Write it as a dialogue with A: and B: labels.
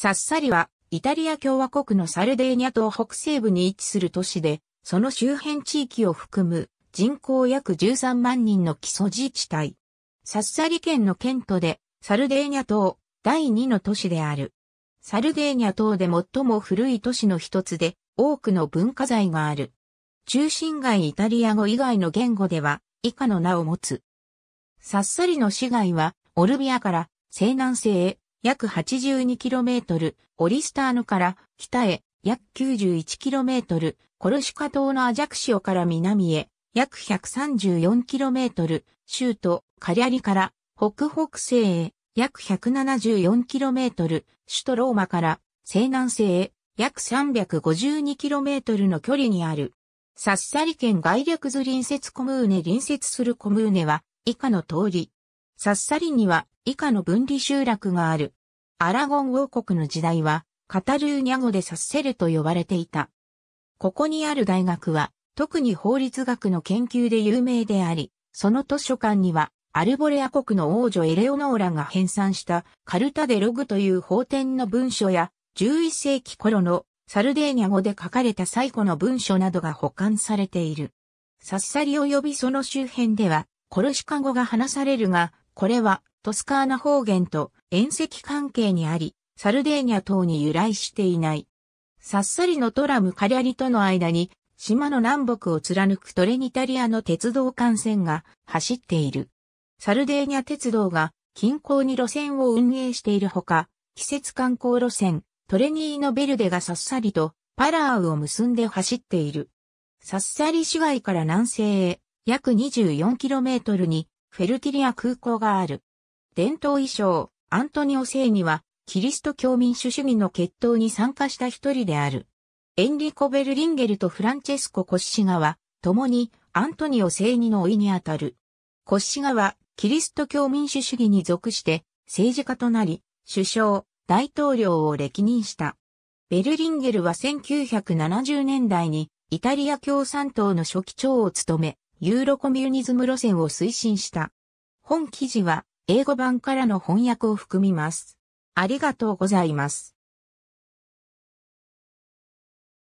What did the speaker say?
A: サッサリは、イタリア共和国のサルデーニャ島北西部に位置する都市で、その周辺地域を含む人口約13万人の基礎自治体。サッサリ県の県都で、サルデーニャ島第2の都市である。サルデーニャ島で最も古い都市の一つで、多くの文化財がある。中心街イタリア語以外の言語では、以下の名を持つ。サッサリの市街は、オルビアから西南西へ約 82km、オリスターヌから北へ約 91km、コルシカ島のアジャクシオから南へ約 134km、州都カリャリから北北西へ約 174km、首都ローマから西南西へ約 352km の距離にある。サッサリ県外略図隣接コムーネ隣接するコムーネは以下の通り。サッサリには以下の分離集落がある。アラゴン王国の時代は、カタルーニャ語でサッセルと呼ばれていた。ここにある大学は、特に法律学の研究で有名であり、その図書館には、アルボレア国の王女エレオノーラが編纂したカルタデログという法典の文書や、11世紀頃のサルデーニャ語で書かれた最古の文書などが保管されている。サッサリ及びその周辺では、コルシカ語が話されるが、これはトスカーナ方言と縁石関係にあり、サルデーニャ島に由来していない。サッサリのトラムカリャリとの間に、島の南北を貫くトレニタリアの鉄道幹線が走っている。サルデーニャ鉄道が近郊に路線を運営しているほか、季節観光路線、トレニーノベルデがサッサリとパラーウを結んで走っている。サッサリ市街から南西へ約 24km にフェルティリア空港がある。伝統衣装、アントニオ聖には、キリスト教民主主義の決闘に参加した一人である。エンリコ・ベルリンゲルとフランチェスコ・コッシガは、共にアントニオ聖にの老いにあたる。コッシガは、キリスト教民主主義に属して、政治家となり、首相、大統領を歴任した。ベルリンゲルは1970年代に、イタリア共産党の初期長を務め、ユーロコミュニズム路線を推進した。本記事は、英語版からの翻訳を含みます。ありがとうございます。